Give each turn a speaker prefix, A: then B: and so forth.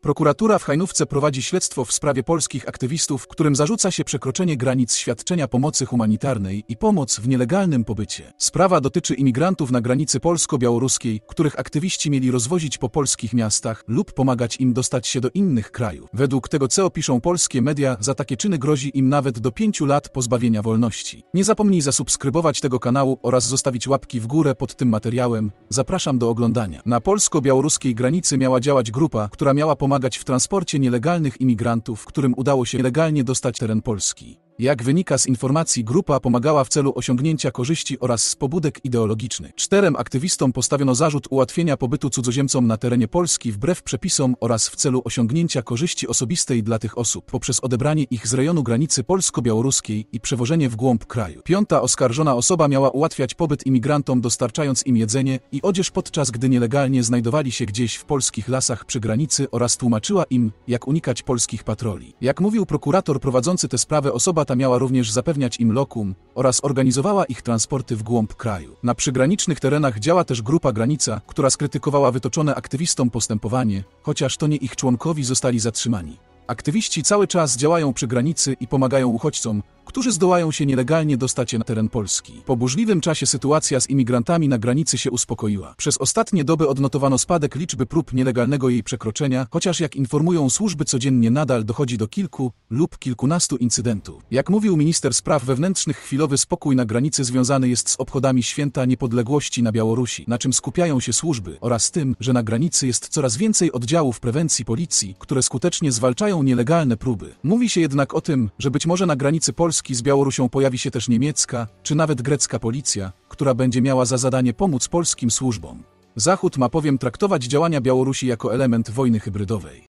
A: Prokuratura w Hajnówce prowadzi śledztwo w sprawie polskich aktywistów, którym zarzuca się przekroczenie granic świadczenia pomocy humanitarnej i pomoc w nielegalnym pobycie. Sprawa dotyczy imigrantów na granicy polsko-białoruskiej, których aktywiści mieli rozwozić po polskich miastach lub pomagać im dostać się do innych krajów. Według tego, co piszą polskie media, za takie czyny grozi im nawet do pięciu lat pozbawienia wolności. Nie zapomnij zasubskrybować tego kanału oraz zostawić łapki w górę pod tym materiałem. Zapraszam do oglądania. Na polsko-białoruskiej granicy miała działać grupa, która miała pomagać pomagać w transporcie nielegalnych imigrantów, którym udało się legalnie dostać teren Polski. Jak wynika z informacji, grupa pomagała w celu osiągnięcia korzyści oraz z pobudek ideologicznych. Czterem aktywistom postawiono zarzut ułatwienia pobytu cudzoziemcom na terenie Polski wbrew przepisom oraz w celu osiągnięcia korzyści osobistej dla tych osób poprzez odebranie ich z rejonu granicy polsko-białoruskiej i przewożenie w głąb kraju. Piąta oskarżona osoba miała ułatwiać pobyt imigrantom dostarczając im jedzenie i odzież podczas gdy nielegalnie znajdowali się gdzieś w polskich lasach przy granicy oraz tłumaczyła im, jak unikać polskich patroli. Jak mówił prokurator prowadzący tę sprawę, osoba ta miała również zapewniać im lokum oraz organizowała ich transporty w głąb kraju. Na przygranicznych terenach działa też grupa Granica, która skrytykowała wytoczone aktywistom postępowanie, chociaż to nie ich członkowi zostali zatrzymani. Aktywiści cały czas działają przy granicy i pomagają uchodźcom, którzy zdołają się nielegalnie dostać na teren Polski. Po burzliwym czasie sytuacja z imigrantami na granicy się uspokoiła. Przez ostatnie doby odnotowano spadek liczby prób nielegalnego jej przekroczenia, chociaż jak informują służby codziennie nadal dochodzi do kilku lub kilkunastu incydentów. Jak mówił minister spraw wewnętrznych, chwilowy spokój na granicy związany jest z obchodami święta niepodległości na Białorusi, na czym skupiają się służby oraz tym, że na granicy jest coraz więcej oddziałów prewencji policji, które skutecznie zwalczają nielegalne próby. Mówi się jednak o tym, że być może na granicy Polski Polski z Białorusią pojawi się też niemiecka, czy nawet grecka policja, która będzie miała za zadanie pomóc polskim służbom. Zachód ma bowiem traktować działania Białorusi jako element wojny hybrydowej.